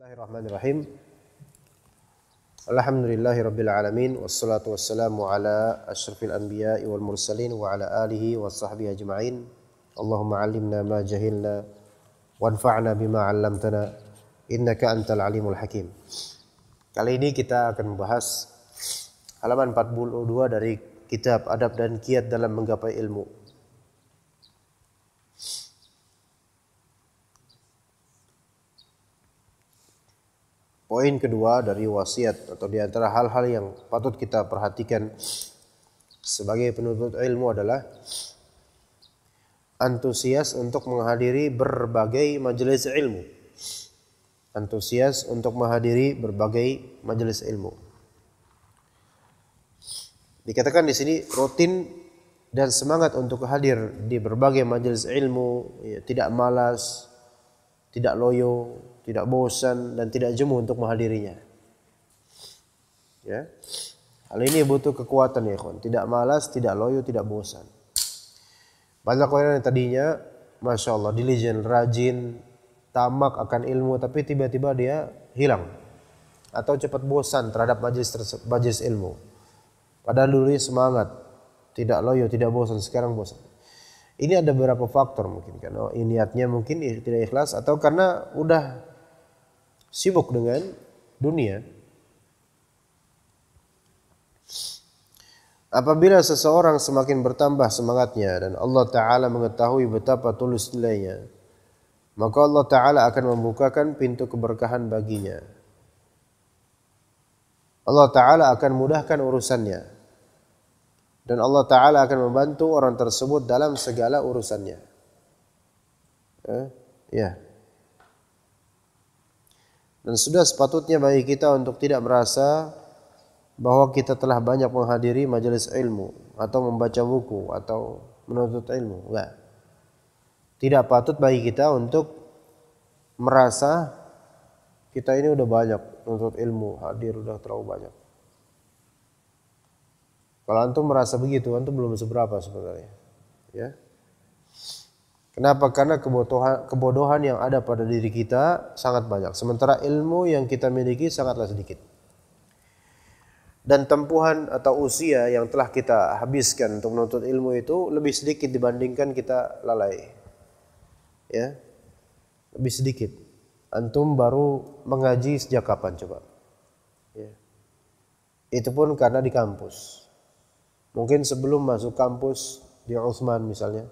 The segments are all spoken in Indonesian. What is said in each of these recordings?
Bismillahirrahmanirrahim. Alhamdulillahi rabbil alamin wassalatu wassalamu ala ashrafil anbiya wal mursalin wa ala alihi wa sahbihi ajma'in. Allahumma 'alimna ma jahilna wanfa'na bima alamtana innaka antal alimul hakim. Kali ini kita akan membahas halaman 42 dari kitab Adab dan Kiat dalam Menggapai Ilmu poin kedua dari wasiat atau di antara hal-hal yang patut kita perhatikan sebagai penuntut ilmu adalah antusias untuk menghadiri berbagai majelis ilmu. Antusias untuk menghadiri berbagai majelis ilmu. Dikatakan di sini rutin dan semangat untuk hadir di berbagai majelis ilmu, ya, tidak malas, tidak loyo, tidak bosan dan tidak jemu untuk menghadirinya. Ya. Hal ini butuh kekuatan ya, kawan. Tidak malas, tidak loyo, tidak bosan. Banyak orang yang tadinya, masya Allah, diligent, rajin, tamak akan ilmu, tapi tiba-tiba dia hilang atau cepat bosan terhadap majlis majelis ilmu. Padahal dulu semangat, tidak loyo, tidak bosan, sekarang bosan. Ini ada beberapa faktor mungkin kan. Oh, niatnya mungkin tidak ikhlas atau karena udah sibuk dengan dunia. Apabila seseorang semakin bertambah semangatnya dan Allah Ta'ala mengetahui betapa tulus nilainya, maka Allah Ta'ala akan membukakan pintu keberkahan baginya. Allah Ta'ala akan mudahkan urusannya. Dan Allah Ta'ala akan membantu orang tersebut dalam segala urusannya. Eh, ya. Yeah. Dan sudah sepatutnya bagi kita untuk tidak merasa bahwa kita telah banyak menghadiri majelis ilmu atau membaca buku atau menuntut ilmu. Enggak. Tidak patut bagi kita untuk merasa kita ini udah banyak menuntut ilmu, hadir udah terlalu banyak. Kalau antum merasa begitu, antum belum seberapa sebenarnya. Ya. Kenapa? Karena kebodohan, kebodohan yang ada pada diri kita sangat banyak. Sementara ilmu yang kita miliki sangatlah sedikit. Dan tempuhan atau usia yang telah kita habiskan untuk menuntut ilmu itu lebih sedikit dibandingkan kita lalai. Ya, lebih sedikit. Antum baru mengaji sejak kapan coba? Ya. Itu pun karena di kampus. Mungkin sebelum masuk kampus di Utsman misalnya,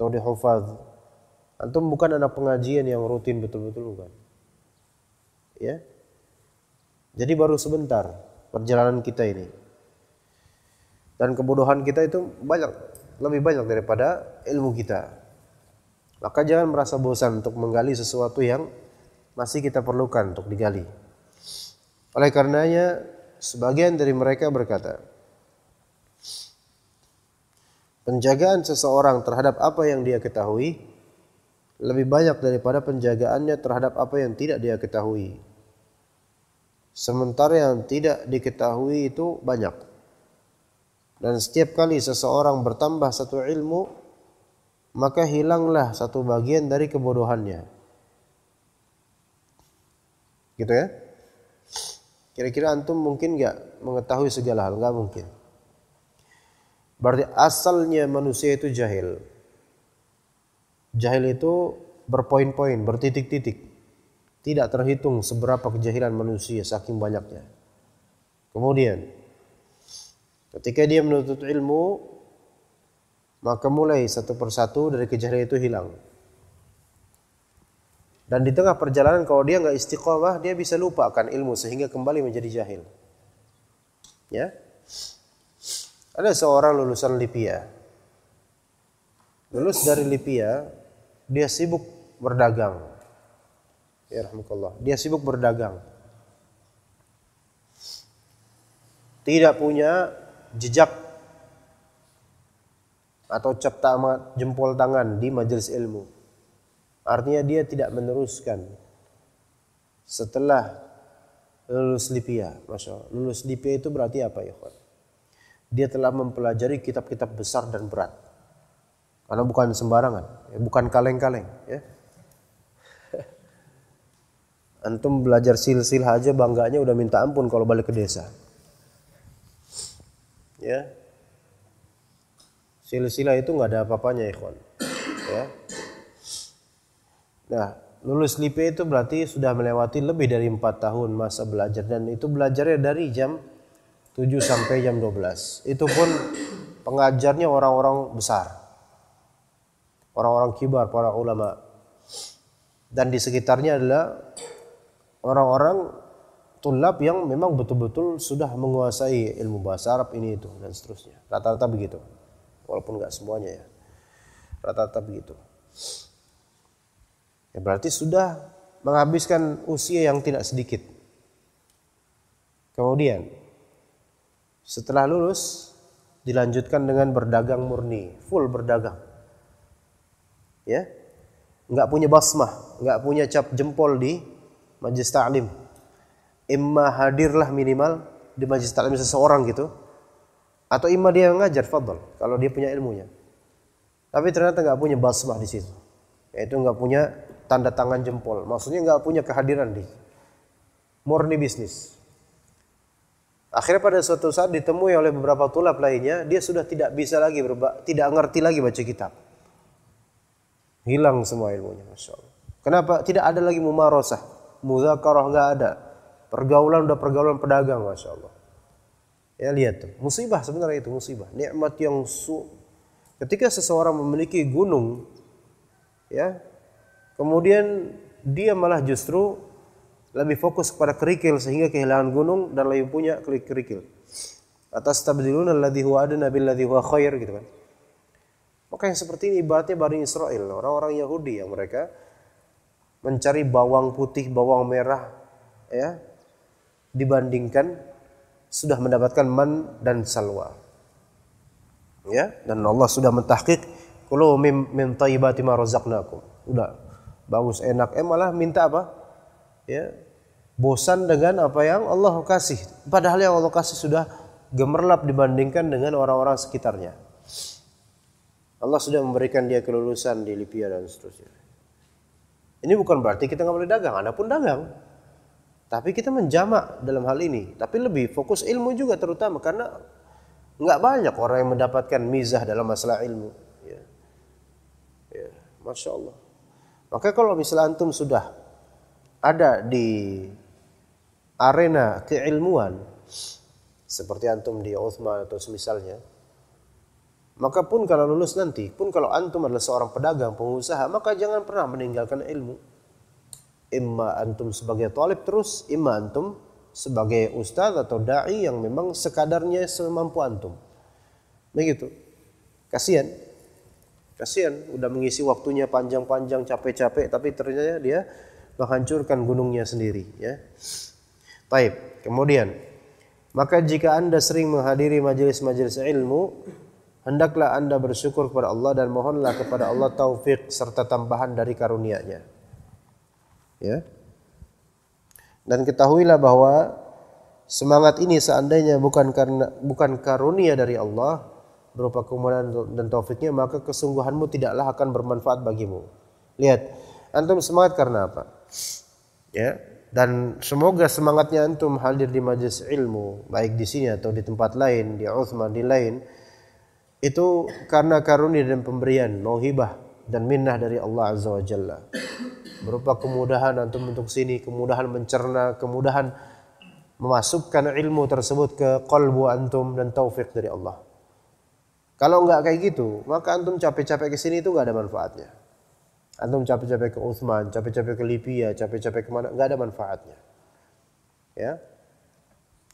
atau di hafaz, Antum bukan anak pengajian yang rutin betul-betul bukan. Ya. Jadi baru sebentar perjalanan kita ini. Dan kebodohan kita itu banyak lebih banyak daripada ilmu kita. Maka jangan merasa bosan untuk menggali sesuatu yang masih kita perlukan untuk digali. Oleh karenanya, sebagian dari mereka berkata, Penjagaan seseorang terhadap apa yang dia ketahui lebih banyak daripada penjagaannya terhadap apa yang tidak dia ketahui. Sementara yang tidak diketahui itu banyak. Dan setiap kali seseorang bertambah satu ilmu, maka hilanglah satu bagian dari kebodohannya. Gitu ya? Kira-kira antum mungkin nggak mengetahui segala hal? Nggak mungkin. Berarti asalnya manusia itu jahil. Jahil itu berpoin-poin, bertitik-titik. Tidak terhitung seberapa kejahilan manusia saking banyaknya. Kemudian ketika dia menuntut ilmu maka mulai satu persatu dari kejahilan itu hilang. Dan di tengah perjalanan kalau dia nggak istiqomah, dia bisa lupa akan ilmu sehingga kembali menjadi jahil. Ya, ada seorang lulusan Libya. Lulus dari Libya, dia sibuk berdagang. Ya rahmatullah. Dia sibuk berdagang. Tidak punya jejak atau cap jempol tangan di majelis ilmu. Artinya dia tidak meneruskan setelah lulus Libya. Masya Allah. Lulus Libya itu berarti apa ya? dia telah mempelajari kitab-kitab besar dan berat. Karena bukan sembarangan, ya, bukan kaleng-kaleng. Ya. Antum belajar silsilah aja bangganya udah minta ampun kalau balik ke desa. Ya. Silsilah itu nggak ada apa-apanya, ikhwan. Ya. Nah, lulus LIPE itu berarti sudah melewati lebih dari 4 tahun masa belajar dan itu belajarnya dari jam 7 sampai jam 12. Itu pun pengajarnya orang-orang besar. Orang-orang kibar, para ulama. Dan di sekitarnya adalah orang-orang tulab yang memang betul-betul sudah menguasai ilmu bahasa Arab ini itu dan seterusnya. Rata-rata begitu. Walaupun nggak semuanya ya. Rata-rata begitu. Ya berarti sudah menghabiskan usia yang tidak sedikit. Kemudian setelah lulus dilanjutkan dengan berdagang murni, full berdagang. Ya. nggak punya basmah, nggak punya cap jempol di majelis taklim. Imma hadirlah minimal di majelis taklim seseorang gitu. Atau imma dia yang ngajar, fadl, kalau dia punya ilmunya. Tapi ternyata nggak punya basmah di situ. Yaitu nggak punya tanda tangan jempol. Maksudnya nggak punya kehadiran di murni bisnis. Akhirnya pada suatu saat ditemui oleh beberapa tulap lainnya, dia sudah tidak bisa lagi berba tidak ngerti lagi baca kitab. Hilang semua ilmunya, masya Allah. Kenapa? Tidak ada lagi mumarosah, muzakarah nggak ada. Pergaulan udah pergaulan pedagang, masya Allah. Ya lihat tuh, musibah sebenarnya itu musibah. Nikmat yang su. Ketika seseorang memiliki gunung, ya, kemudian dia malah justru lebih fokus kepada kerikil sehingga kehilangan gunung dan lebih punya kerikil. Atas tabdilun alladhi huwa adna ladhi huwa khair gitu kan. Maka yang seperti ini ibaratnya Bani Israel, orang-orang Yahudi yang mereka mencari bawang putih, bawang merah ya dibandingkan sudah mendapatkan man dan salwa. Ya, dan Allah sudah mentahqiq kulu min min ma razaqnakum. Udah bagus enak. Eh malah minta apa? ya bosan dengan apa yang Allah kasih padahal yang Allah kasih sudah gemerlap dibandingkan dengan orang-orang sekitarnya Allah sudah memberikan dia kelulusan di Libya dan seterusnya ini bukan berarti kita nggak boleh dagang anda pun dagang tapi kita menjamak dalam hal ini tapi lebih fokus ilmu juga terutama karena nggak banyak orang yang mendapatkan mizah dalam masalah ilmu ya. Ya. Masya Allah maka kalau misalnya antum sudah ada di arena keilmuan seperti antum di Uthman atau semisalnya maka pun kalau lulus nanti pun kalau antum adalah seorang pedagang pengusaha maka jangan pernah meninggalkan ilmu imma antum sebagai talib terus imma antum sebagai ustadz atau dai yang memang sekadarnya semampu antum begitu kasihan kasihan udah mengisi waktunya panjang-panjang capek-capek tapi ternyata dia menghancurkan gunungnya sendiri ya. Taib. Kemudian maka jika Anda sering menghadiri majelis-majelis ilmu hendaklah Anda bersyukur kepada Allah dan mohonlah kepada Allah taufik serta tambahan dari karunia-Nya. Ya. Dan ketahuilah bahwa semangat ini seandainya bukan karena bukan karunia dari Allah berupa kemudahan dan taufiknya maka kesungguhanmu tidaklah akan bermanfaat bagimu. Lihat, antum semangat karena apa? ya dan semoga semangatnya antum hadir di majelis ilmu baik di sini atau di tempat lain di Uthman di lain itu karena karunia dan pemberian mauhibah dan minnah dari Allah Azza wa Jalla berupa kemudahan antum untuk sini kemudahan mencerna kemudahan memasukkan ilmu tersebut ke kolbu antum dan taufik dari Allah kalau nggak kayak gitu maka antum capek-capek ke sini itu nggak ada manfaatnya Antum capek-capek ke Uthman, capek-capek ke Libya, capek-capek kemana, nggak ada manfaatnya. Ya,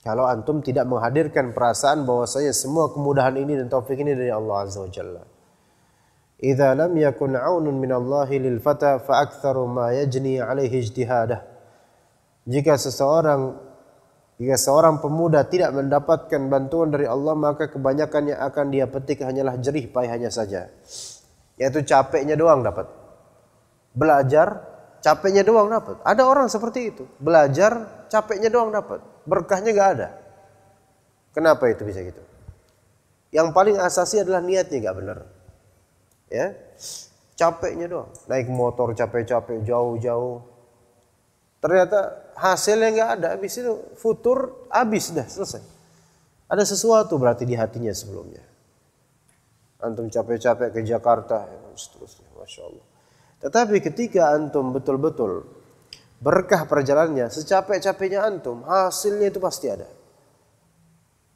kalau antum tidak menghadirkan perasaan bahwasanya semua kemudahan ini dan taufik ini dari Allah Azza wa Jalla. Idza lam yakun aunun min Allah lil fata fa aktsaru ma yajni alaihi ijtihadah. Jika seseorang jika seorang pemuda tidak mendapatkan bantuan dari Allah maka kebanyakan yang akan dia petik hanyalah jerih payahnya saja. Yaitu capeknya doang dapat belajar capeknya doang dapat. Ada orang seperti itu, belajar capeknya doang dapat, berkahnya nggak ada. Kenapa itu bisa gitu? Yang paling asasi adalah niatnya nggak benar. Ya, capeknya doang. Naik motor capek-capek jauh-jauh. Ternyata hasilnya nggak ada, abis itu futur abis dah selesai. Ada sesuatu berarti di hatinya sebelumnya. Antum capek-capek ke Jakarta, ya, seterusnya, masya Allah tetapi ketika antum betul-betul berkah perjalanannya, secapek-capeknya antum, hasilnya itu pasti ada.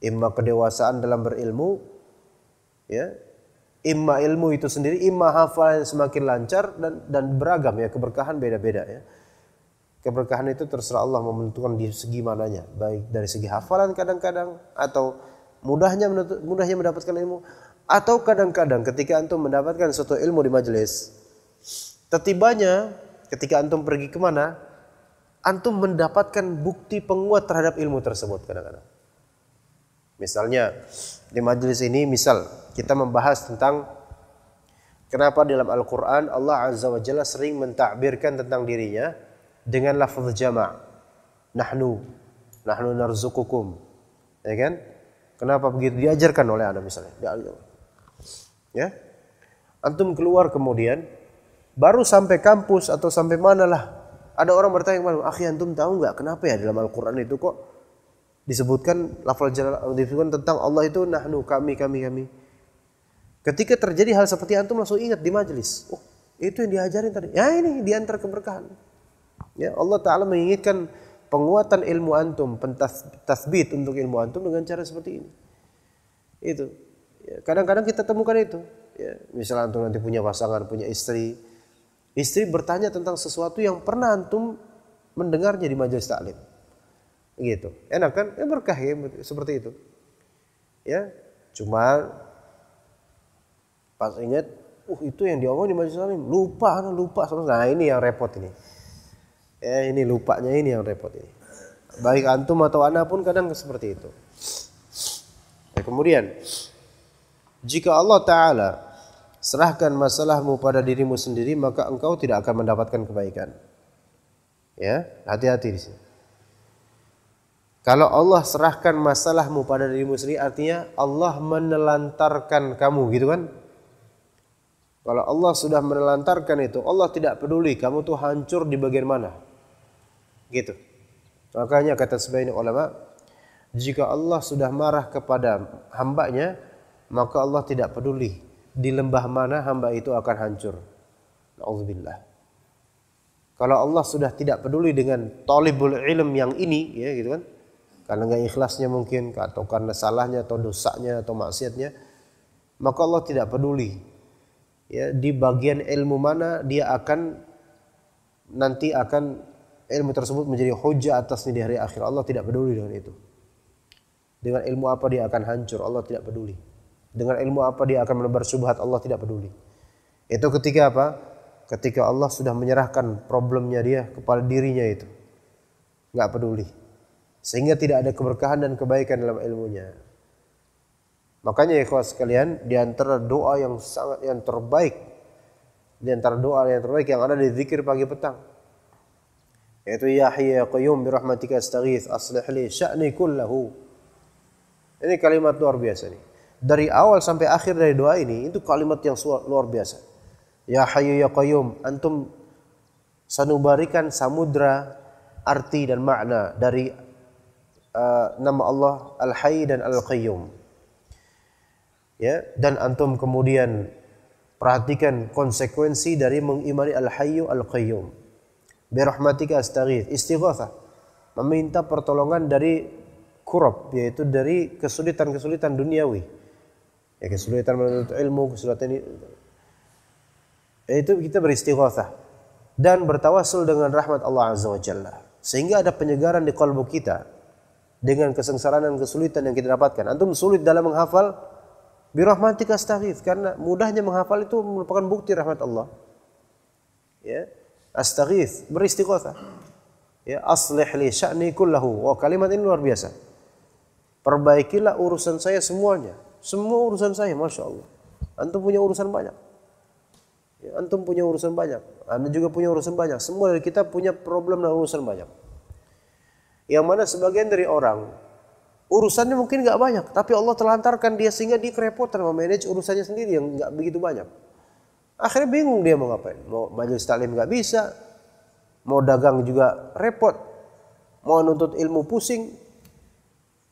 Imma kedewasaan dalam berilmu, ya, imma ilmu itu sendiri, imma hafalan semakin lancar dan dan beragam ya, keberkahan beda-beda ya. Keberkahan itu terserah Allah menentukan di segi mananya, baik dari segi hafalan kadang-kadang atau mudahnya mudahnya mendapatkan ilmu atau kadang-kadang ketika antum mendapatkan suatu ilmu di majelis Tetibanya ketika antum pergi kemana, antum mendapatkan bukti penguat terhadap ilmu tersebut kadang-kadang. Misalnya di majelis ini misal kita membahas tentang kenapa dalam Al-Qur'an Allah Azza wa Jalla sering mentakbirkan tentang dirinya dengan lafaz jama'. Nahnu nahnu narzukukum. Ya kan? Kenapa begitu diajarkan oleh Anda misalnya? Ya. Antum keluar kemudian Baru sampai kampus atau sampai mana lah. Ada orang bertanya kemarin, akhi antum tahu nggak kenapa ya dalam Al-Quran itu kok disebutkan lafal jalal disebutkan tentang Allah itu nahnu kami kami kami. Ketika terjadi hal seperti antum langsung ingat di majelis. Oh, itu yang diajarin tadi. Ya ini diantar keberkahan. Ya Allah Taala mengingatkan penguatan ilmu antum, pentas pentasbit untuk ilmu antum dengan cara seperti ini. Itu. Ya, kadang-kadang ya, kita temukan itu. Ya, misalnya antum nanti punya pasangan, punya istri, Istri bertanya tentang sesuatu yang pernah antum mendengarnya di majelis taklim. Gitu. Enak kan? Ya berkah ya seperti itu. Ya, cuma pas ingat, uh itu yang diomong di majelis taklim, lupa, lupa. Nah, ini yang repot ini. Ya, ini lupanya ini yang repot ini. Baik antum atau anak pun kadang seperti itu. Ya, kemudian jika Allah taala serahkan masalahmu pada dirimu sendiri maka engkau tidak akan mendapatkan kebaikan. Ya, hati-hati di sini. Kalau Allah serahkan masalahmu pada dirimu sendiri artinya Allah menelantarkan kamu gitu kan? Kalau Allah sudah menelantarkan itu, Allah tidak peduli kamu tuh hancur di bagian mana. Gitu. Makanya kata sebagian ulama, jika Allah sudah marah kepada hambanya, maka Allah tidak peduli di lembah mana hamba itu akan hancur. Alhamdulillah. Kalau Allah sudah tidak peduli dengan tolibul ilm yang ini, ya gitu kan? Karena nggak ikhlasnya mungkin, atau karena salahnya, atau dosanya, atau maksiatnya, maka Allah tidak peduli. Ya, di bagian ilmu mana dia akan nanti akan ilmu tersebut menjadi hujah atasnya di hari akhir. Allah tidak peduli dengan itu. Dengan ilmu apa dia akan hancur, Allah tidak peduli. Dengan ilmu apa dia akan menebar subhat Allah tidak peduli. Itu ketika apa? Ketika Allah sudah menyerahkan problemnya dia kepada dirinya itu. Enggak peduli. Sehingga tidak ada keberkahan dan kebaikan dalam ilmunya. Makanya ya ikhwas sekalian, di antara doa yang sangat yang terbaik di antara doa yang terbaik yang ada di zikir pagi petang. Yaitu ya ya qayyum bi rahmatika astaghits aslih li sya'ni kullahu. Ini kalimat luar biasa nih dari awal sampai akhir dari doa ini itu kalimat yang luar biasa. Ya Hayyu ya Qayyum, antum sanubarikan samudra arti dan makna dari uh, nama Allah Al Hayy dan Al Qayyum. Ya, dan antum kemudian perhatikan konsekuensi dari mengimani Al Hayyu Al Qayyum. Bi rahmatika astaghith, istighatsah. Meminta pertolongan dari kurab yaitu dari kesulitan-kesulitan duniawi. Ya kesulitan menuntut ilmu, kesulitan ya, itu kita beristighatsah dan bertawasul dengan rahmat Allah Azza wa Jalla. Sehingga ada penyegaran di kalbu kita dengan kesengsaraan dan kesulitan yang kita dapatkan. Antum sulit dalam menghafal birahmatika astaghith karena mudahnya menghafal itu merupakan bukti rahmat Allah. Ya. Astaghith beristighatsah. Ya, aslih li sya'ni kullahu. Wah, kalimat ini luar biasa. Perbaikilah urusan saya semuanya. Semua urusan saya, masya Allah. Antum punya urusan banyak. Ya, antum punya urusan banyak. Anda juga punya urusan banyak. Semua dari kita punya problem dan urusan banyak. Yang mana sebagian dari orang urusannya mungkin nggak banyak, tapi Allah terlantarkan dia sehingga dia kerepotan memanage urusannya sendiri yang nggak begitu banyak. Akhirnya bingung dia mau ngapain. Mau majelis taklim nggak bisa, mau dagang juga repot, mau nuntut ilmu pusing,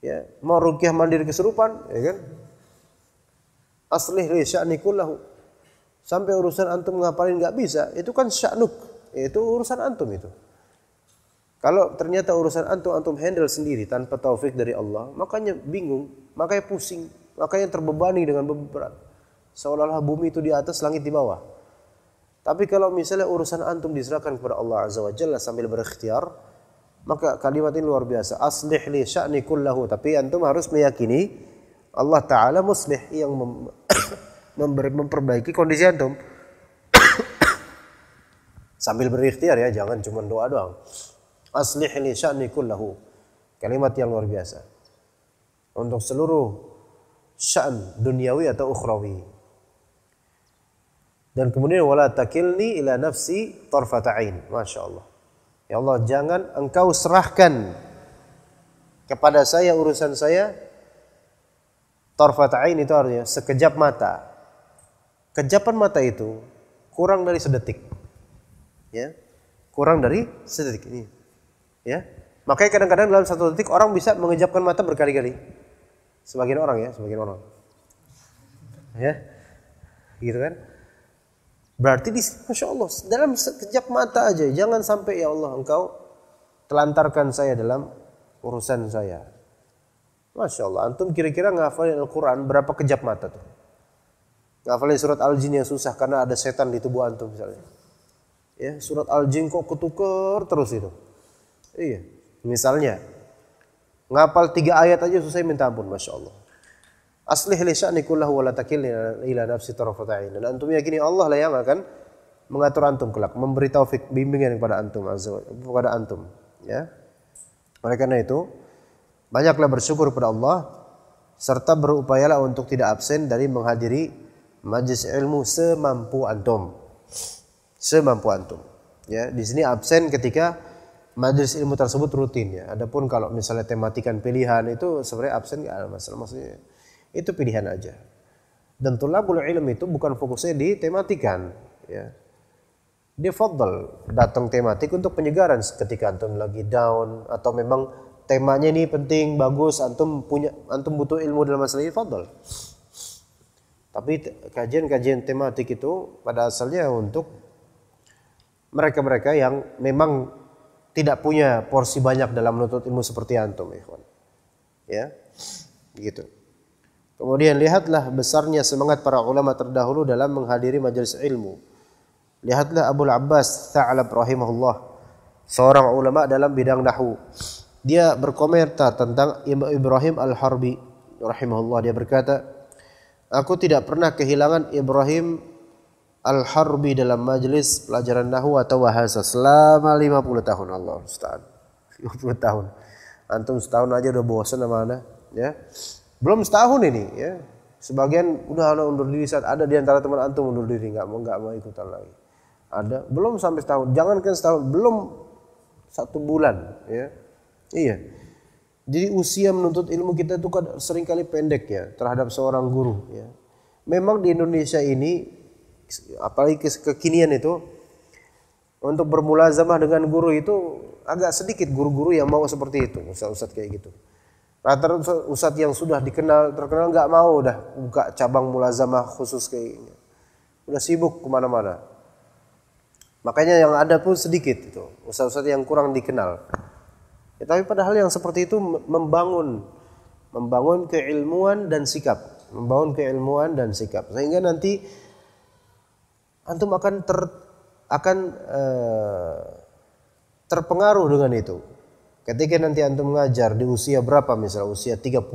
ya, mau rukyah mandiri keserupan, ya kan? aslih li sya'ni kullahu. Sampai urusan antum ngapalin nggak bisa, itu kan sya'nuk. Itu urusan antum itu. Kalau ternyata urusan antum antum handle sendiri tanpa taufik dari Allah, makanya bingung, makanya pusing, makanya terbebani dengan berat. Seolah-olah bumi itu di atas, langit di bawah. Tapi kalau misalnya urusan antum diserahkan kepada Allah Azza wa Jalla sambil berikhtiar, maka kalimat ini luar biasa. Aslih li sya'ni kullahu. Tapi antum harus meyakini Allah taala muslih yang mem memperbaiki kondisi antum. Sambil berikhtiar ya, jangan cuma doa doang. Aslih li sya'ni kullahu. Kalimat yang luar biasa. Untuk seluruh sya'n duniawi atau ukhrawi. Dan kemudian wala takilni ila nafsi tarfatain, Masya Allah. Ya Allah, jangan engkau serahkan kepada saya urusan saya Torfatain itu artinya sekejap mata. Kejapan mata itu kurang dari sedetik. Ya. Kurang dari sedetik ini. Ya. Makanya kadang-kadang dalam satu detik orang bisa mengejapkan mata berkali-kali. Sebagian orang ya, sebagian orang. Ya. Gitu kan? Berarti di Masya Allah, dalam sekejap mata aja. Jangan sampai ya Allah engkau telantarkan saya dalam urusan saya Masya Allah, antum kira-kira ngafalin Al-Quran berapa kejap mata tuh? Ngafalin surat Al-Jin yang susah karena ada setan di tubuh antum misalnya. Ya, surat Al-Jin kok ketuker terus itu. Iya, misalnya ngapal tiga ayat aja susah minta ampun, Masya Allah. Aslih li sya'nikullahu wa la takilni ila nafsi tarafata'in. Dan antum yakini Allah lah yang akan mengatur antum kelak, memberi taufik bimbingan kepada antum kepada antum, ya. Oleh karena itu, Banyaklah bersyukur kepada Allah serta berupayalah untuk tidak absen dari menghadiri majlis ilmu semampu antum. Semampu antum. Ya, di sini absen ketika majlis ilmu tersebut rutin ya. Adapun kalau misalnya tematikan pilihan itu sebenarnya absen nggak ada masalah maksudnya. Itu pilihan aja. Dan tulabul ilmu itu bukan fokusnya di tematikan ya dia fadl datang tematik untuk penyegaran ketika antum lagi down atau memang temanya ini penting bagus antum punya antum butuh ilmu dalam masalah ini fadl tapi kajian-kajian tematik itu pada asalnya untuk mereka-mereka yang memang tidak punya porsi banyak dalam menuntut ilmu seperti antum ikhwan ya begitu kemudian lihatlah besarnya semangat para ulama terdahulu dalam menghadiri majelis ilmu lihatlah Abu Abbas Tha'lab rahimahullah seorang ulama dalam bidang nahwu dia berkomentar tentang Ibrahim Al-Harbi rahimahullah dia berkata aku tidak pernah kehilangan Ibrahim Al-Harbi dalam majelis pelajaran nahwu atau bahasa selama 50 tahun Allah Ustaz 50 tahun antum setahun aja udah bosan sama anda ya belum setahun ini ya sebagian udah anda undur diri saat ada di antara teman antum undur diri nggak mau nggak mau ikutan lagi ada belum sampai setahun jangankan setahun belum satu bulan ya Iya. Jadi usia menuntut ilmu kita itu kan seringkali pendek ya terhadap seorang guru ya. Memang di Indonesia ini apalagi kekinian itu untuk bermulazamah dengan guru itu agak sedikit guru-guru yang mau seperti itu, ustaz-ustaz kayak gitu. Rata-rata ustaz yang sudah dikenal terkenal nggak mau udah buka cabang mulazamah khusus kayak ini. Udah sibuk kemana-mana. Makanya yang ada pun sedikit itu, ustaz-ustaz yang kurang dikenal. Ya, tapi padahal yang seperti itu membangun membangun keilmuan dan sikap, membangun keilmuan dan sikap. Sehingga nanti antum akan ter akan uh, terpengaruh dengan itu. Ketika nanti antum mengajar di usia berapa misalnya usia 35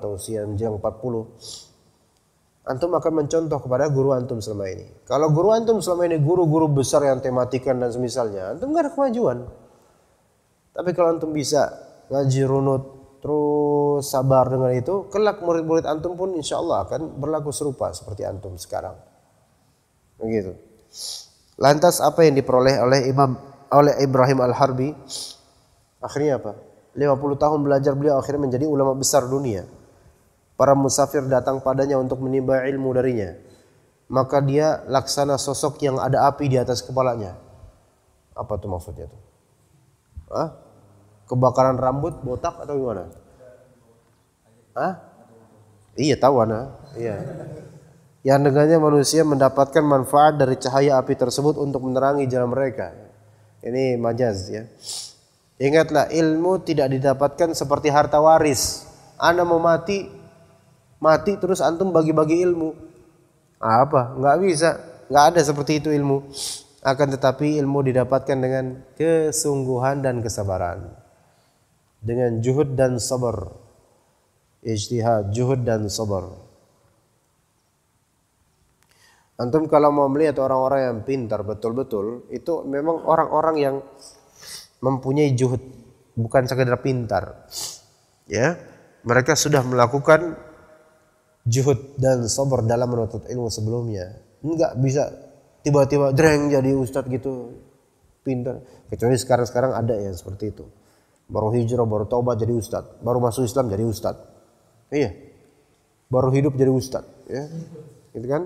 atau usia menjelang 40 antum akan mencontoh kepada guru antum selama ini. Kalau guru antum selama ini guru-guru besar yang tematikan dan semisalnya, antum gak ada kemajuan. Tapi kalau antum bisa ngaji runut terus sabar dengan itu, kelak murid-murid antum pun insya Allah akan berlaku serupa seperti antum sekarang. Begitu. Lantas apa yang diperoleh oleh Imam oleh Ibrahim Al-Harbi? Akhirnya apa? 50 tahun belajar beliau akhirnya menjadi ulama besar dunia. Para musafir datang padanya untuk menimba ilmu darinya. Maka dia laksana sosok yang ada api di atas kepalanya. Apa tuh maksudnya tuh? Hah? Kebakaran rambut botak atau gimana? Hah? Iya tahu ana. Iya. Yang dengannya manusia mendapatkan manfaat dari cahaya api tersebut untuk menerangi jalan mereka. Ini majaz ya. Ingatlah ilmu tidak didapatkan seperti harta waris. Anda mau mati, mati terus antum bagi-bagi ilmu. Apa? Enggak bisa. Enggak ada seperti itu ilmu. Akan tetapi ilmu didapatkan dengan kesungguhan dan kesabaran. Dengan juhud dan sabar. Ijtihad, juhud dan sabar. Antum kalau mau melihat orang-orang yang pintar betul-betul, itu memang orang-orang yang mempunyai juhud, bukan sekedar pintar. Ya, mereka sudah melakukan juhud dan sabar dalam menuntut ilmu sebelumnya. Enggak bisa tiba-tiba dreng jadi ustadz gitu pinter kecuali sekarang-sekarang ada ya seperti itu baru hijrah baru taubat jadi ustadz baru masuk Islam jadi ustadz iya baru hidup jadi ustadz ya gitu kan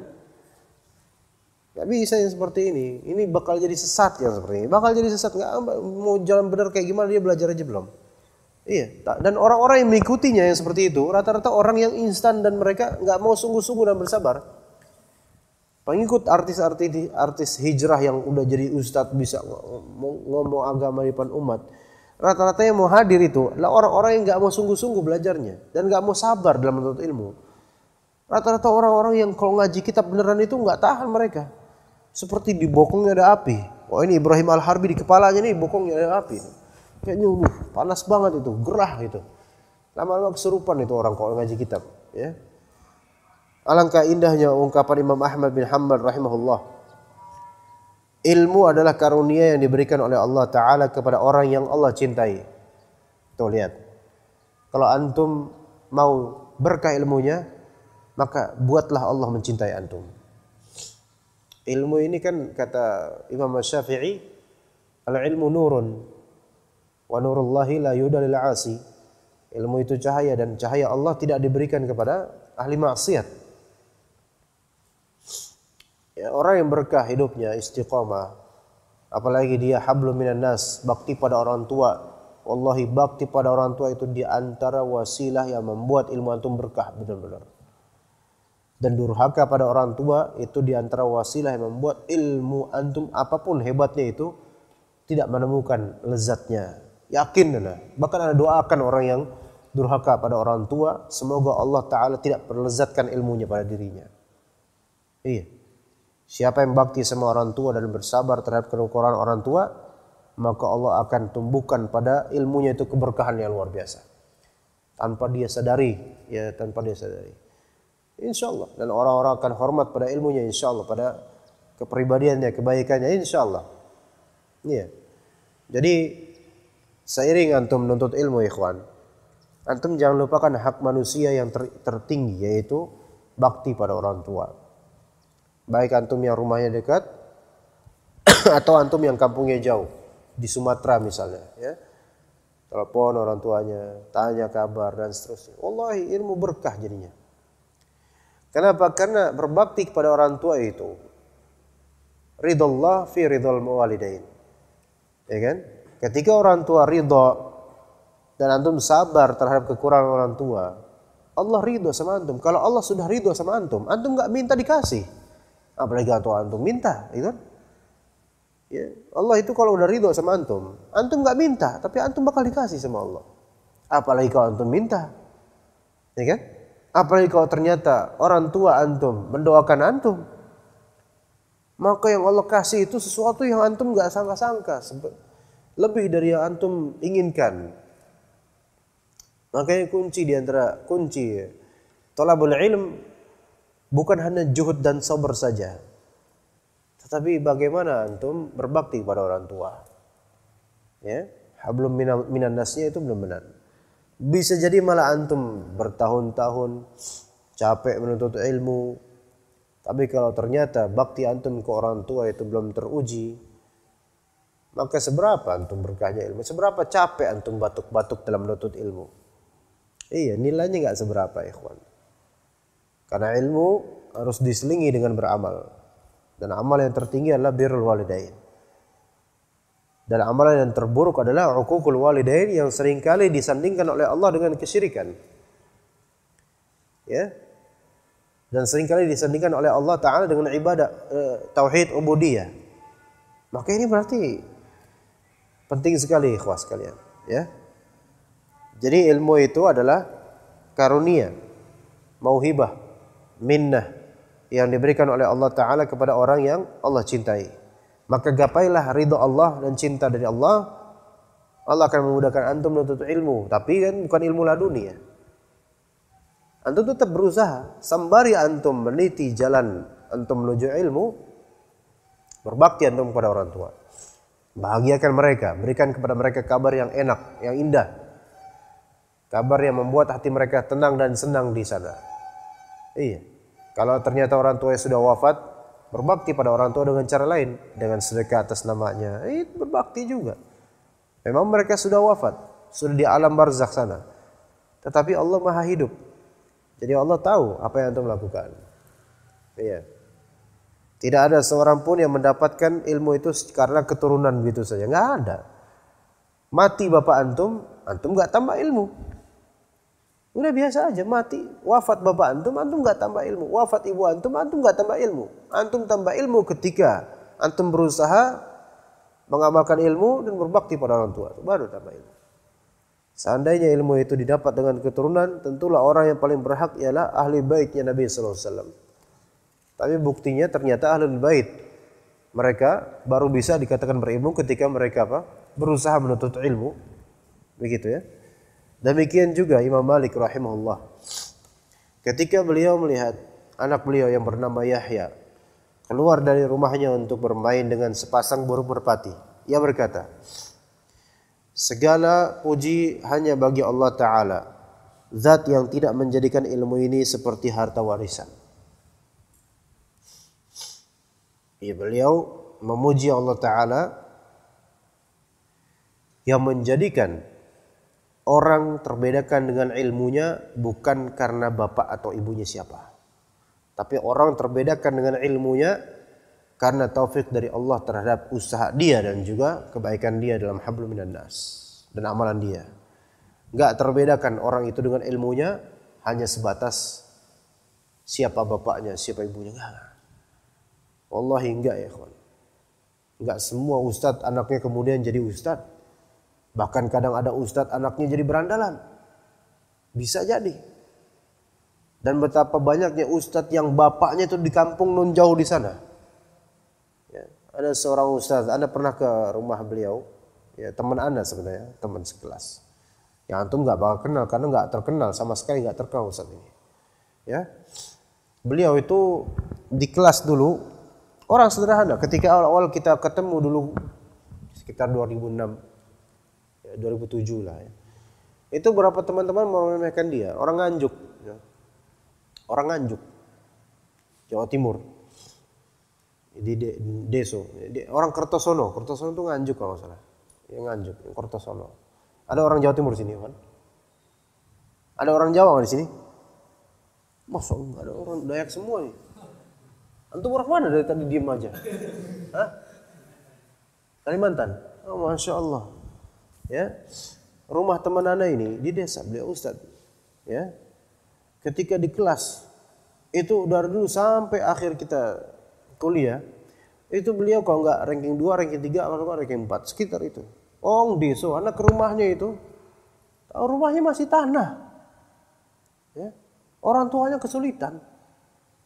Gak bisa yang seperti ini. Ini bakal jadi sesat yang seperti ini. Bakal jadi sesat. Gak mau jalan benar kayak gimana dia belajar aja belum. Iya. Dan orang-orang yang mengikutinya yang seperti itu rata-rata orang yang instan dan mereka nggak mau sungguh-sungguh dan bersabar. Pengikut artis-artis artis hijrah yang udah jadi ustadz bisa ngomong agama di depan umat. Rata-rata yang mau hadir itu adalah orang-orang yang nggak mau sungguh-sungguh belajarnya dan nggak mau sabar dalam menuntut ilmu. Rata-rata orang-orang yang kalau ngaji kitab beneran itu nggak tahan mereka. Seperti di bokongnya ada api. Oh ini Ibrahim Al-Harbi di kepalanya nih bokongnya ada api. Kayaknya uh, panas banget itu, gerah gitu. Lama-lama keserupan itu orang kalau ngaji kitab. Ya. Alangkah indahnya ungkapan Imam Ahmad bin Hanbal rahimahullah. Ilmu adalah karunia yang diberikan oleh Allah Ta'ala kepada orang yang Allah cintai. Tuh lihat. Kalau antum mau berkah ilmunya, maka buatlah Allah mencintai antum. Ilmu ini kan kata Imam Syafi'i, al-ilmu nurun wa nurullahi la yudalil asi. Ilmu itu cahaya dan cahaya Allah tidak diberikan kepada ahli maksiat. Ya, orang yang berkah hidupnya istiqomah apalagi dia hablu minan nas bakti pada orang tua wallahi bakti pada orang tua itu di antara wasilah yang membuat ilmu antum berkah benar-benar dan durhaka pada orang tua itu di antara wasilah yang membuat ilmu antum apapun hebatnya itu tidak menemukan lezatnya yakin bahkan ada doakan orang yang durhaka pada orang tua semoga Allah taala tidak perlezatkan ilmunya pada dirinya iya Siapa yang bakti sama orang tua dan bersabar terhadap kekurangan orang tua, maka Allah akan tumbuhkan pada ilmunya itu keberkahan yang luar biasa. Tanpa dia sadari, ya tanpa dia sadari. Insya Allah. Dan orang-orang akan hormat pada ilmunya insya Allah. Pada kepribadiannya, kebaikannya insya Allah. ya Jadi seiring antum menuntut ilmu ikhwan, antum jangan lupakan hak manusia yang ter tertinggi yaitu bakti pada orang tua. Baik antum yang rumahnya dekat atau antum yang kampungnya jauh di Sumatera misalnya, ya. Telepon orang tuanya, tanya kabar dan seterusnya. Wallahi ilmu berkah jadinya. Kenapa? Karena berbakti kepada orang tua itu ridallah fi ridal muwalidain. Ya kan? Ketika orang tua ridho dan antum sabar terhadap kekurangan orang tua, Allah ridho sama antum. Kalau Allah sudah ridho sama antum, antum nggak minta dikasih apalagi tua antum minta gitu kan ya. Allah itu kalau udah ridho sama antum antum nggak minta tapi antum bakal dikasih sama Allah apalagi kalau antum minta ya kan apalagi kalau ternyata orang tua antum mendoakan antum maka yang Allah kasih itu sesuatu yang antum nggak sangka-sangka lebih dari yang antum inginkan makanya kunci diantara kunci ya, tolabul ilm bukan hanya juhud dan sabar saja. Tetapi bagaimana antum berbakti kepada orang tua? Ya, hablum minan, nasnya itu belum benar. Bisa jadi malah antum bertahun-tahun capek menuntut ilmu. Tapi kalau ternyata bakti antum ke orang tua itu belum teruji, maka seberapa antum berkahnya ilmu? Seberapa capek antum batuk-batuk dalam menuntut ilmu? Iya, nilainya nggak seberapa, ikhwan. Ya, karena ilmu harus diselingi dengan beramal. Dan amal yang tertinggi adalah birrul walidain. Dan amalan yang terburuk adalah uququl walidain yang seringkali disandingkan oleh Allah dengan kesyirikan. Ya. Dan seringkali disandingkan oleh Allah taala dengan ibadah e, tauhid ubudiyah. Maka ini berarti penting sekali ikhwas kalian, ya. Jadi ilmu itu adalah karunia, mauhibah minnah yang diberikan oleh Allah Ta'ala kepada orang yang Allah cintai. Maka gapailah ridho Allah dan cinta dari Allah. Allah akan memudahkan antum menuntut ilmu. Tapi kan bukan ilmu laduni ya. Antum tetap berusaha. Sembari antum meniti jalan antum menuju ilmu. Berbakti antum kepada orang tua. Bahagiakan mereka. Berikan kepada mereka kabar yang enak, yang indah. Kabar yang membuat hati mereka tenang dan senang di sana. Iya. Kalau ternyata orang tua sudah wafat, berbakti pada orang tua dengan cara lain, dengan sedekah atas namanya. Eh, itu berbakti juga. Memang mereka sudah wafat, sudah di alam barzakh sana. Tetapi Allah Maha Hidup. Jadi Allah tahu apa yang antum lakukan. Iya. Tidak ada seorang pun yang mendapatkan ilmu itu karena keturunan gitu saja. Enggak ada. Mati bapak antum, antum enggak tambah ilmu. Udah biasa aja mati. Wafat bapak antum, antum gak tambah ilmu. Wafat ibu antum, antum gak tambah ilmu. Antum tambah ilmu ketika antum berusaha mengamalkan ilmu dan berbakti pada orang tua. Baru tambah ilmu. Seandainya ilmu itu didapat dengan keturunan, tentulah orang yang paling berhak ialah ahli baitnya Nabi Sallallahu Alaihi Wasallam. Tapi buktinya ternyata ahli bait mereka baru bisa dikatakan berilmu ketika mereka apa? berusaha menuntut ilmu. Begitu ya. Demikian juga Imam Malik rahimahullah. Ketika beliau melihat anak beliau yang bernama Yahya keluar dari rumahnya untuk bermain dengan sepasang burung merpati, ia berkata, "Segala puji hanya bagi Allah taala, zat yang tidak menjadikan ilmu ini seperti harta warisan." Ya, beliau memuji Allah taala yang menjadikan Orang terbedakan dengan ilmunya bukan karena bapak atau ibunya siapa. Tapi orang terbedakan dengan ilmunya karena taufik dari Allah terhadap usaha dia dan juga kebaikan dia dalam hablum minan nas dan amalan dia. Enggak terbedakan orang itu dengan ilmunya hanya sebatas siapa bapaknya, siapa ibunya enggak. Wallahi enggak ya, kawan. Enggak semua ustadz anaknya kemudian jadi ustadz. Bahkan kadang ada ustadz anaknya jadi berandalan. Bisa jadi. Dan betapa banyaknya ustadz yang bapaknya itu di kampung non jauh di sana. Ya, ada seorang ustadz, anda pernah ke rumah beliau, ya teman anda sebenarnya, teman sekelas. Yang antum nggak bakal kenal karena nggak terkenal sama sekali nggak terkenal ustadz ini. Ya, beliau itu di kelas dulu orang sederhana. Ketika awal-awal kita ketemu dulu sekitar 2006 2007 lah ya. Itu berapa teman-teman mau meremehkan dia? Orang nganjuk. Ya. Orang nganjuk. Jawa Timur. Di De Deso. De orang Kertosono. Kertosono itu nganjuk kalau salah. Ya nganjuk. Kertosono. Ada orang Jawa Timur sini kan? Ada orang Jawa di sini? Masa ada orang Dayak semua nih. Antum orang mana dari tadi diem aja? Hah? Kalimantan? Oh, Masya Allah ya rumah teman anda ini di desa beliau ustad, ya ketika di kelas itu dari dulu sampai akhir kita kuliah itu beliau kalau nggak ranking 2, ranking 3, kalau ranking 4, sekitar itu. Ong deso, anak ke rumahnya itu, rumahnya masih tanah. Ya. Orang tuanya kesulitan.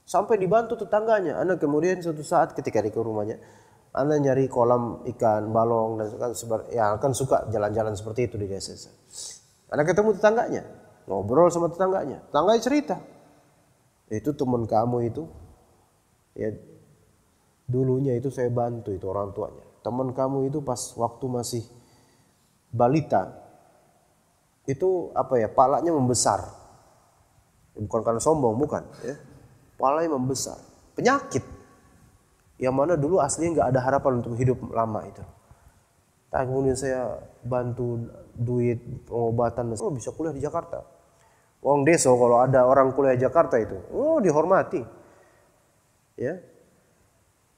Sampai dibantu tetangganya. Anak kemudian suatu saat ketika di ke rumahnya, anda nyari kolam ikan balong dan kan ya kan suka jalan-jalan seperti itu di desa. Anda ketemu tetangganya, ngobrol sama tetangganya. tetangga cerita. Itu teman kamu itu ya dulunya itu saya bantu itu orang tuanya. Teman kamu itu pas waktu masih balita itu apa ya palanya membesar. Bukan karena sombong, bukan ya. Palanya membesar. Penyakit yang mana dulu aslinya nggak ada harapan untuk hidup lama itu. Tapi kemudian saya bantu duit pengobatan, oh bisa kuliah di Jakarta. Wong deso kalau ada orang kuliah di Jakarta itu, oh dihormati. Ya.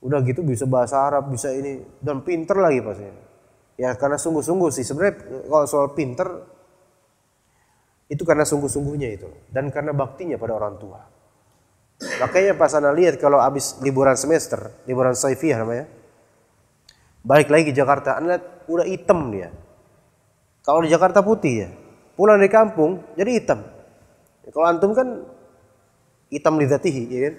Udah gitu bisa bahasa Arab, bisa ini dan pinter lagi pasti, Ya karena sungguh-sungguh sih sebenarnya kalau soal pinter itu karena sungguh-sungguhnya itu dan karena baktinya pada orang tua. Makanya pas anak lihat kalau habis liburan semester, liburan saifiyah namanya, balik lagi ke Jakarta, anda udah hitam dia. Kalau di Jakarta putih ya, pulang dari kampung jadi hitam. Kalau antum kan hitam zatihi, ya kan?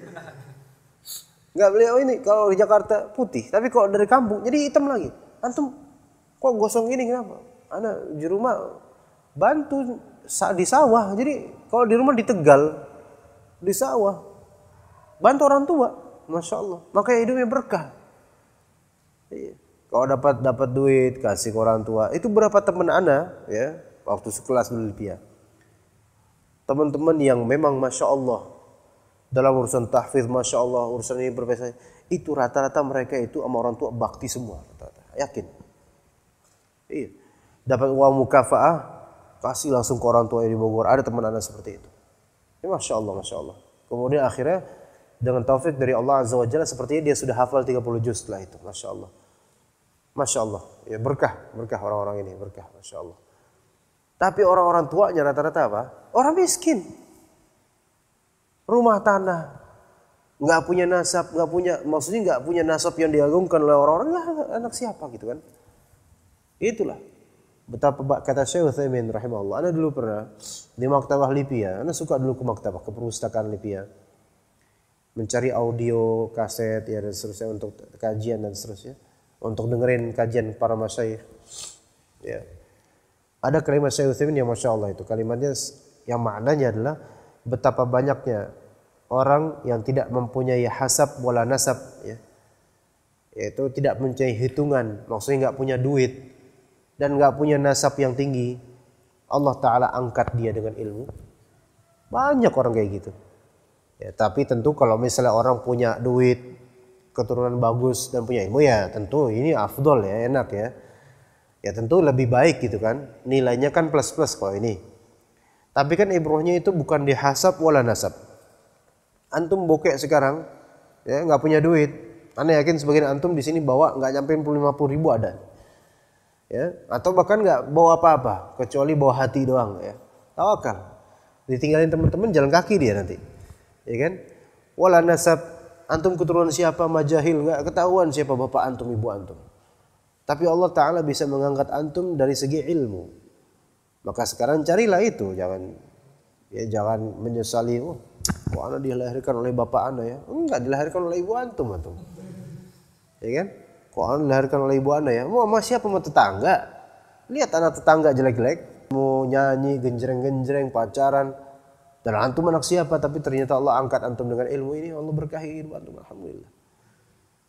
Enggak beliau ini kalau di Jakarta putih, tapi kalau dari kampung jadi hitam lagi. Antum kok gosong ini kenapa? Anak di rumah bantu di sawah, jadi kalau di rumah di Tegal, di sawah Bantu orang tua, masya Allah. Makanya hidupnya berkah. Iya. Kalau dapat dapat duit kasih ke orang tua, itu berapa teman anda ya waktu sekelas berlebih Teman-teman yang memang masya Allah dalam urusan tahfiz masya Allah urusan ini berprestasi itu rata-rata mereka itu sama orang tua bakti semua rata-rata yakin iya dapat uang mukafaah kasih langsung ke orang tua di Bogor ada teman anda seperti itu ini ya, masya Allah masya Allah kemudian akhirnya dengan taufik dari Allah Azza wa Jalla sepertinya dia sudah hafal 30 juz setelah itu. Masya Allah. Masya Allah. Ya, berkah, berkah orang-orang ini. Berkah, Masya Allah. Tapi orang-orang tuanya rata-rata apa? Orang miskin. Rumah tanah. Nggak punya nasab, nggak punya, maksudnya nggak punya nasab yang diagungkan oleh orang-orang. Lah, anak siapa gitu kan. Itulah. Betapa kata Syekh Uthaymin rahimahullah. Anda dulu pernah di Maktabah Lipia. Anda suka dulu ke Maktabah, ke perpustakaan Lipia mencari audio kaset ya dan seterusnya untuk kajian dan seterusnya untuk dengerin kajian para masyayikh ya ada kalimat Syekh Utsaimin yang masya Allah itu kalimatnya yang maknanya adalah betapa banyaknya orang yang tidak mempunyai hasab wala nasab ya yaitu tidak mempunyai hitungan maksudnya nggak punya duit dan nggak punya nasab yang tinggi Allah Taala angkat dia dengan ilmu banyak orang kayak gitu Ya, tapi tentu kalau misalnya orang punya duit, keturunan bagus dan punya ilmu ya tentu ini afdol ya, enak ya. Ya tentu lebih baik gitu kan. Nilainya kan plus-plus kalau ini. Tapi kan ibrohnya itu bukan dihasap wala nasab. Antum bokek sekarang, ya nggak punya duit. Anda yakin sebagian antum di sini bawa nggak nyampe puluh ribu ada. Ya, atau bahkan nggak bawa apa-apa kecuali bawa hati doang ya. Tawakal. Ditinggalin teman-teman jalan kaki dia nanti ya kan wala nasab antum keturunan siapa majahil nggak ketahuan siapa bapak antum ibu antum tapi Allah taala bisa mengangkat antum dari segi ilmu maka sekarang carilah itu jangan ya jangan menyesali oh kok anak dilahirkan oleh bapak anda ya enggak dilahirkan oleh ibu antum antum ya kan kok anak dilahirkan oleh ibu anda ya mau sama siapa mau tetangga lihat anak tetangga jelek-jelek mau nyanyi genjreng-genjreng pacaran dan antum anak siapa tapi ternyata Allah angkat antum dengan ilmu ini, Allah berkahi hidup antum alhamdulillah.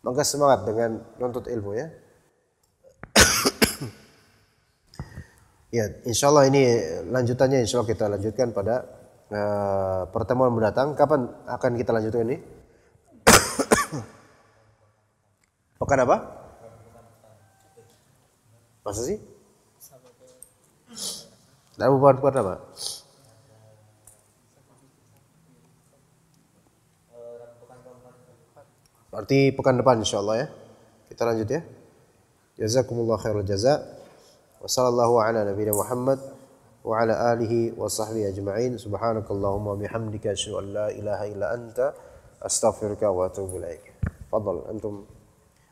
Maka semangat dengan nuntut ilmu ya. ya, insya Allah ini lanjutannya insya Allah kita lanjutkan pada uh, pertemuan mendatang. Kapan akan kita lanjutkan ini? Pekan apa? Masa sih? Dalam bulan apa? Berarti pekan depan insya Allah ya. Kita lanjut ya. Jazakumullah khairul jaza. Wassalamu'alaikum warahmatullahi wabarakatuh. wa ala alihi wa sahbihi ajma'in. Subhanakallahumma bihamdika asyhadu an la ilaha illa anta astaghfiruka wa atubu ilaik. Fadhal antum.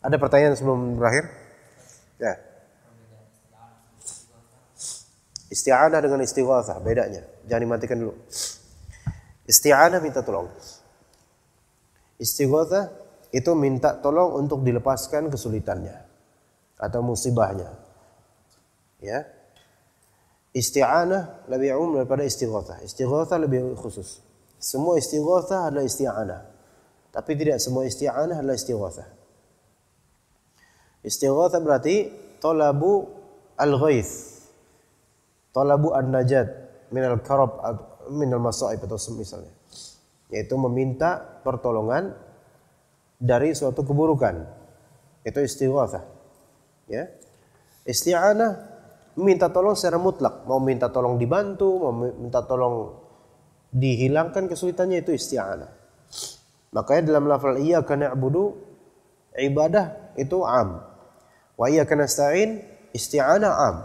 Ada pertanyaan sebelum berakhir? Ya. Isti'anah dengan istighatsah bedanya. Jangan dimatikan dulu. Isti'anah minta tolong. Istighatsah itu minta tolong untuk dilepaskan kesulitannya atau musibahnya. Ya. Isti'anah lebih umum daripada istighatsah. Istighatsah lebih khusus. Semua istighatsah adalah isti'anah. Tapi tidak semua isti'anah adalah istighatsah. Istighatsah berarti talabu al-ghaith. Talabu an-najat min al-karab min al-masaib atau semisalnya. Yaitu meminta pertolongan dari suatu keburukan. Itu istighatsah. Ya. Isti'anah minta tolong secara mutlak, mau minta tolong dibantu, mau minta tolong dihilangkan kesulitannya itu isti'anah. Makanya dalam lafal karena abudu ibadah itu am. Wa karena stain isti'anah am.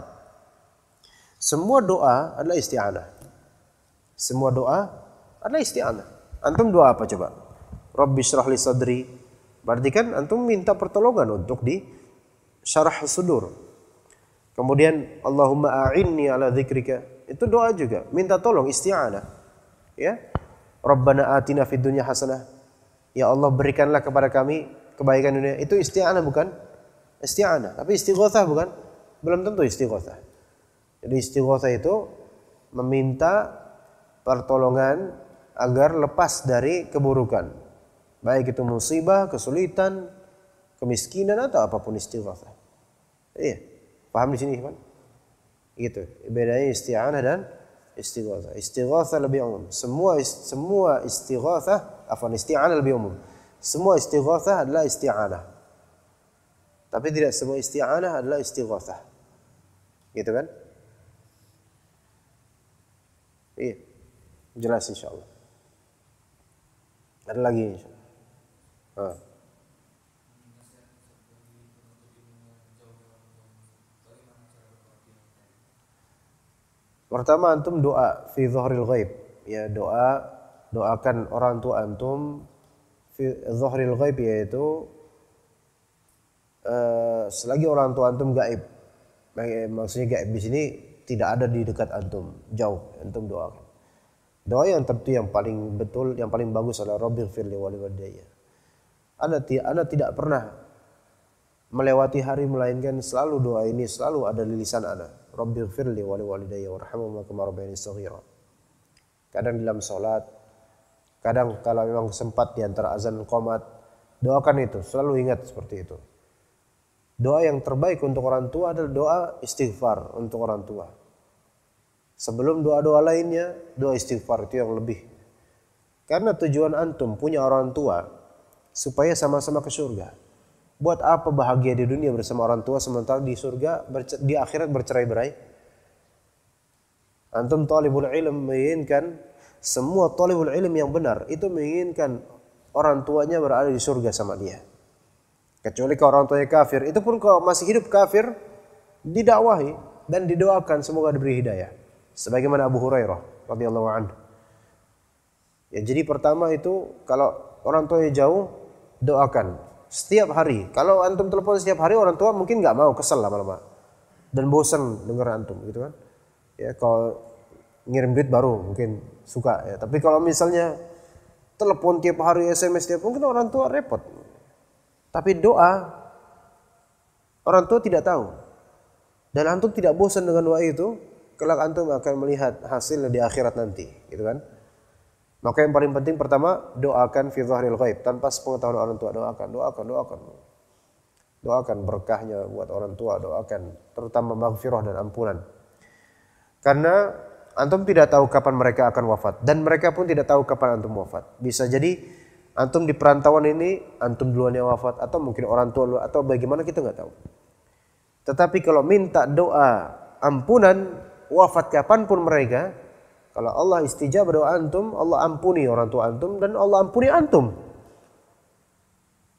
Semua doa adalah isti'anah. Semua doa adalah isti'anah. Antum doa apa coba? Rabbi syrah li sadri Berarti kan antum minta pertolongan untuk di syarah sudur. Kemudian Allahumma a'inni ala dzikrika. Itu doa juga, minta tolong isti'anah. Ya. Rabbana atina fid dunya hasanah. Ya Allah berikanlah kepada kami kebaikan dunia. Itu isti'anah bukan? Isti'anah, tapi istighatsah bukan? Belum tentu istighatsah. Jadi istighatsah itu meminta pertolongan agar lepas dari keburukan. Baik itu musibah, kesulitan, kemiskinan atau apapun istighfar. Iya. Paham di sini, Ikhwan? Gitu. Bedanya isti'anah dan istighfar. Istighfar lebih umum. Semua semua istighfar, afwan isti'anah lebih umum. Semua istighfar adalah isti'anah. Tapi tidak semua isti'anah adalah istighfar. Gitu kan? Iya. Jelas insyaallah. Ada lagi insyaallah. Pertama antum doa fi zahril ghaib. Ya doa doakan orang tua antum fi zahril ghaib yaitu uh, selagi orang tua antum gaib. Eh, maksudnya gaib di sini tidak ada di dekat antum, jauh antum doakan. Doa yang tentu yang paling betul, yang paling bagus adalah Rabbighfirli wa liwalidayya. Anda, anda tidak pernah melewati hari melainkan selalu doa ini selalu ada di lisan Anda. Rabbighfirli wali walidayya warhamhuma kama rabbayani shaghira. Kadang dalam salat, kadang kalau memang sempat di antara azan qomat, doakan itu, selalu ingat seperti itu. Doa yang terbaik untuk orang tua adalah doa istighfar untuk orang tua. Sebelum doa-doa lainnya, doa istighfar itu yang lebih. Karena tujuan antum punya orang tua, supaya sama-sama ke surga. Buat apa bahagia di dunia bersama orang tua sementara di surga di akhirat bercerai-berai? Antum talibul ilm menginginkan semua talibul ilm yang benar itu menginginkan orang tuanya berada di surga sama dia. Kecuali kalau orang tuanya kafir, itu pun kalau masih hidup kafir didakwahi dan didoakan semoga diberi hidayah. Sebagaimana Abu Hurairah radhiyallahu anhu. Ya jadi pertama itu kalau orang tuanya jauh doakan setiap hari. Kalau antum telepon setiap hari orang tua mungkin nggak mau kesel lama-lama dan bosan dengar antum gitu kan. Ya kalau ngirim duit baru mungkin suka ya. Tapi kalau misalnya telepon tiap hari, SMS tiap mungkin orang tua repot. Tapi doa orang tua tidak tahu. Dan antum tidak bosan dengan doa itu, kelak antum akan melihat hasilnya di akhirat nanti, gitu kan? Maka yang paling penting pertama doakan fi dhahril ghaib tanpa sepengetahuan orang tua doakan, doakan, doakan. Doakan berkahnya buat orang tua, doakan terutama maghfirah dan ampunan. Karena antum tidak tahu kapan mereka akan wafat dan mereka pun tidak tahu kapan antum wafat. Bisa jadi antum di perantauan ini antum duluan yang wafat atau mungkin orang tua atau bagaimana kita nggak tahu. Tetapi kalau minta doa ampunan wafat kapanpun mereka, kalau Allah istijab berdoa antum, Allah ampuni orang tua antum dan Allah ampuni antum.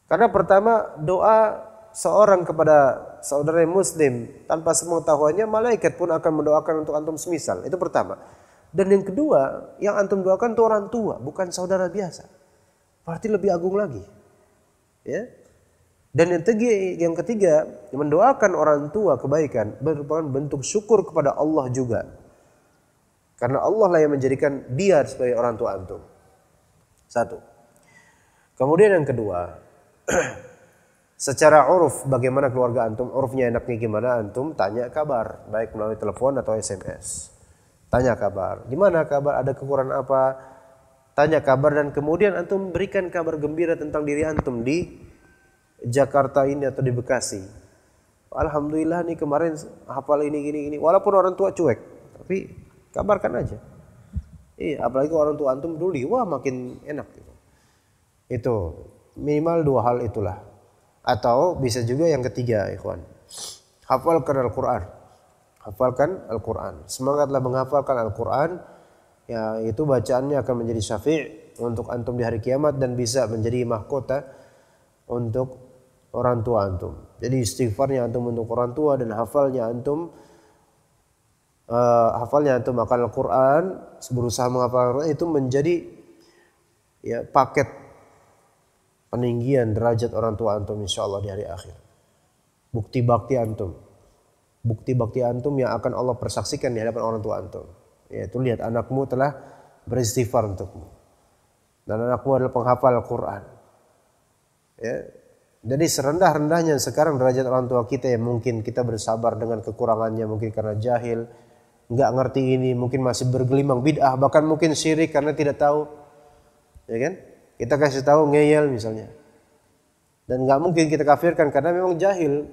Karena pertama doa seorang kepada saudara muslim tanpa tahuannya malaikat pun akan mendoakan untuk antum semisal. Itu pertama. Dan yang kedua, yang antum doakan itu orang tua, bukan saudara biasa. Berarti lebih agung lagi. Ya. Dan yang ketiga, yang ketiga mendoakan orang tua kebaikan merupakan bentuk syukur kepada Allah juga. Karena Allah lah yang menjadikan dia sebagai orang tua antum. Satu. Kemudian yang kedua, secara uruf bagaimana keluarga antum, urufnya enaknya gimana antum, tanya kabar, baik melalui telepon atau SMS. Tanya kabar, gimana kabar, ada kekurangan apa, tanya kabar dan kemudian antum berikan kabar gembira tentang diri antum di Jakarta ini atau di Bekasi. Alhamdulillah nih kemarin hafal ini gini gini. Walaupun orang tua cuek, tapi kabarkan aja. Iya, apalagi orang tua antum dulu, wah makin enak gitu. Itu minimal dua hal itulah. Atau bisa juga yang ketiga, ikhwan. Hafalkan Al-Qur'an. Hafalkan Al-Qur'an. Semangatlah menghafalkan Al-Qur'an. Ya, itu bacaannya akan menjadi syafi' untuk antum di hari kiamat dan bisa menjadi mahkota untuk orang tua antum. Jadi istighfarnya antum untuk orang tua dan hafalnya antum uh, hafalnya atau al Quran berusaha menghafal Quran itu menjadi ya paket peninggian derajat orang tua antum insya Allah di hari akhir bukti bakti antum bukti bakti antum yang akan Allah persaksikan di hadapan orang tua antum yaitu lihat anakmu telah beristighfar untukmu dan anakmu adalah penghafal al Quran ya jadi serendah-rendahnya sekarang derajat orang tua kita yang mungkin kita bersabar dengan kekurangannya mungkin karena jahil, nggak ngerti ini, mungkin masih bergelimang bid'ah, bahkan mungkin syirik karena tidak tahu. Ya kan? Kita kasih tahu ngeyel misalnya. Dan nggak mungkin kita kafirkan karena memang jahil.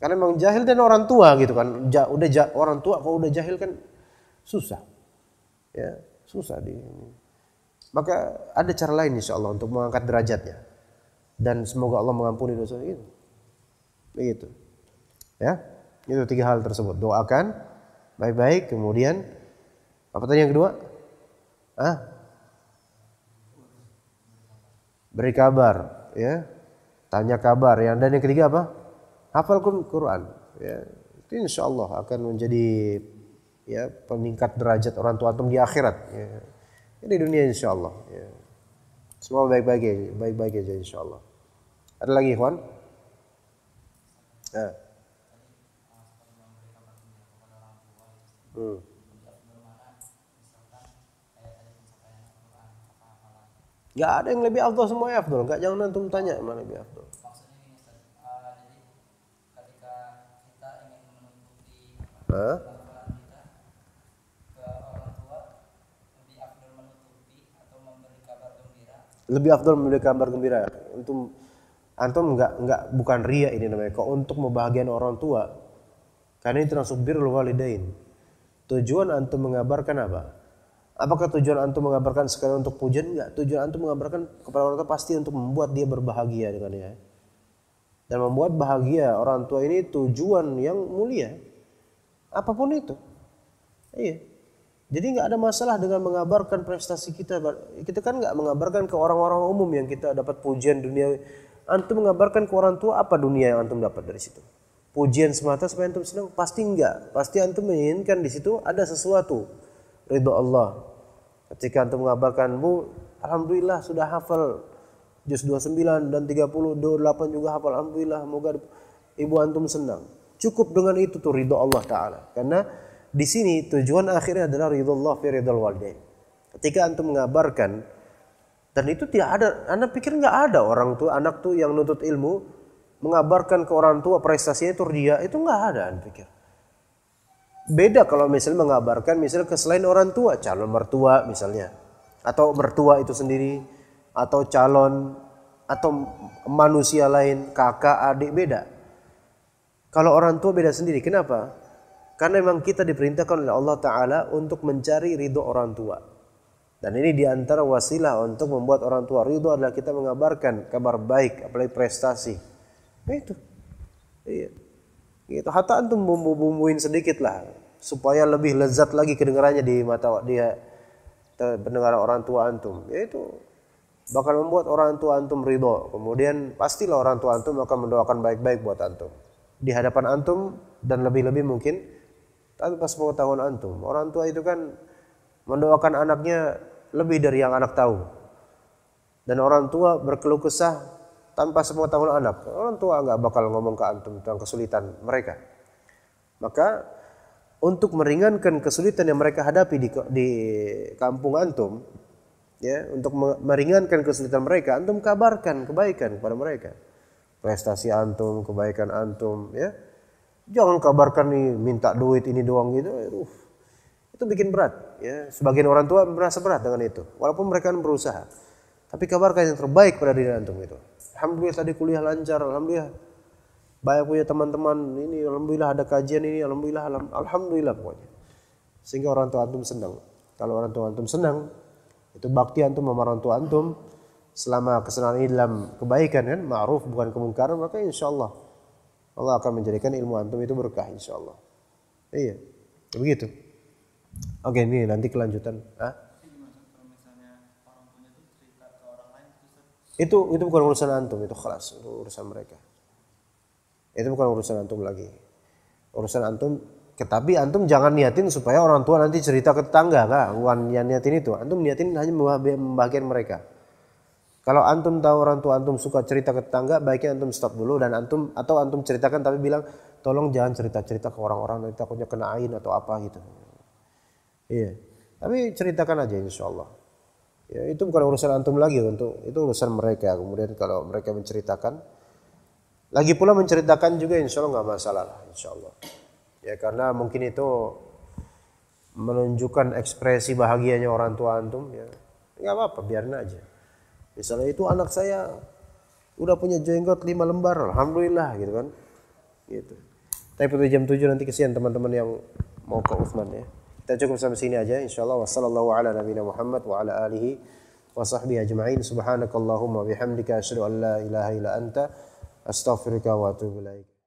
Karena memang jahil dan orang tua gitu kan. Ja, udah ja, orang tua kalau udah jahil kan susah. Ya, susah di Maka ada cara lain insya Allah untuk mengangkat derajatnya. Dan semoga Allah mengampuni dosa itu. Begitu. Ya. Itu tiga hal tersebut. Doakan baik-baik, kemudian apa tadi yang kedua? Ah? Beri kabar, ya. Tanya kabar. Yang dan yang ketiga apa? Hafal Quran, ya. Itu insya Allah akan menjadi ya peningkat derajat orang tua antum di akhirat, ya. Ini dunia insya Allah, ya. Semua baik-baik aja, baik-baik aja insya Allah. Ada lagi, Ikhwan? Nah. Hmm. Ya, ada yang lebih afdol yang afdol. Gak jangan antum tanya mana lebih afdol. Huh? lebih afdol memberi kabar gembira untuk antum nggak nggak bukan ria ini namanya kok untuk membahagiakan orang tua karena ini termasuk birrul walidain Tujuan antum mengabarkan apa? Apakah tujuan antum mengabarkan sekali untuk pujian? Enggak. Tujuan antum mengabarkan kepada orang tua pasti untuk membuat dia berbahagia dengan dia. Ya. Dan membuat bahagia orang tua ini tujuan yang mulia. Apapun itu. Iya. Jadi nggak ada masalah dengan mengabarkan prestasi kita. Kita kan nggak mengabarkan ke orang-orang umum yang kita dapat pujian dunia. Antum mengabarkan ke orang tua apa dunia yang antum dapat dari situ? pujian semata supaya antum senang? Pasti enggak. Pasti antum menginginkan di situ ada sesuatu ridho Allah. Ketika antum mengabarkan, "Bu, alhamdulillah sudah hafal juz 29 dan 30, 28 juga hafal alhamdulillah, moga ibu antum senang." Cukup dengan itu tuh ridho Allah taala. Karena di sini tujuan akhirnya adalah ridho Allah fi ridhol walidain. Ketika antum mengabarkan dan itu tidak ada, anak pikir nggak ada orang tuh anak tuh yang nutut ilmu mengabarkan ke orang tua prestasinya itu ria itu nggak ada pikir beda kalau misalnya mengabarkan misalnya ke selain orang tua calon mertua misalnya atau mertua itu sendiri atau calon atau manusia lain kakak adik beda kalau orang tua beda sendiri kenapa karena memang kita diperintahkan oleh Allah Ta'ala untuk mencari ridho orang tua. Dan ini diantara wasilah untuk membuat orang tua ridho adalah kita mengabarkan kabar baik, apalagi prestasi itu iya gitu hatta antum bumbu-bumbuin sedikit lah supaya lebih lezat lagi kedengarannya di mata dia eh, pendengar orang tua antum ya itu bakal membuat orang tua antum ridho kemudian pastilah orang tua antum akan mendoakan baik-baik buat antum di hadapan antum dan lebih-lebih mungkin tapi tanpa tahun antum orang tua itu kan mendoakan anaknya lebih dari yang anak tahu dan orang tua berkeluh kesah tanpa semua tahun anak. Orang tua nggak bakal ngomong ke antum tentang kesulitan mereka. Maka untuk meringankan kesulitan yang mereka hadapi di, di kampung antum, ya untuk meringankan kesulitan mereka, antum kabarkan kebaikan kepada mereka, prestasi antum, kebaikan antum, ya. Jangan kabarkan nih minta duit ini doang gitu, uh, itu bikin berat. Ya, sebagian orang tua merasa berat dengan itu, walaupun mereka berusaha. Tapi kabarkan yang terbaik pada diri antum itu alhamdulillah tadi kuliah lancar alhamdulillah banyak punya teman-teman ini alhamdulillah ada kajian ini alhamdulillah alhamdulillah pokoknya sehingga orang tua antum senang kalau orang tua antum senang itu bakti antum sama orang tua antum selama kesenangan ini dalam kebaikan kan ma'ruf bukan kemungkaran maka insya Allah Allah akan menjadikan ilmu antum itu berkah insya Allah iya begitu oke ini nanti kelanjutan Itu itu bukan urusan antum, itu kelas urusan mereka. Itu bukan urusan antum lagi. Urusan antum tetapi antum jangan niatin supaya orang tua nanti cerita ke tetangga, Kak. Bukan yang niatin itu. Antum niatin hanya membahagiakan mereka. Kalau antum tahu orang tua antum suka cerita ke tetangga, baiknya antum stop dulu dan antum atau antum ceritakan tapi bilang tolong jangan cerita-cerita ke orang-orang nanti takutnya kena ain atau apa gitu. Iya. Tapi ceritakan aja insyaallah ya itu bukan urusan antum lagi untuk itu urusan mereka kemudian kalau mereka menceritakan lagi pula menceritakan juga insya Allah nggak masalah lah insya Allah ya karena mungkin itu menunjukkan ekspresi bahagianya orang tua antum ya nggak apa-apa biarin aja misalnya itu anak saya udah punya jenggot lima lembar alhamdulillah gitu kan gitu tapi pada jam 7 nanti kesian teman-teman yang mau ke Utsman ya Kita cukup sampai sini aja insyaallah. wasallallahu ala nabiyina Muhammad wa ala alihi wa sahbihi ajma'in. Subhanakallahumma bihamdika asyhadu an la ilaha illa anta astaghfiruka wa atubu ilaik.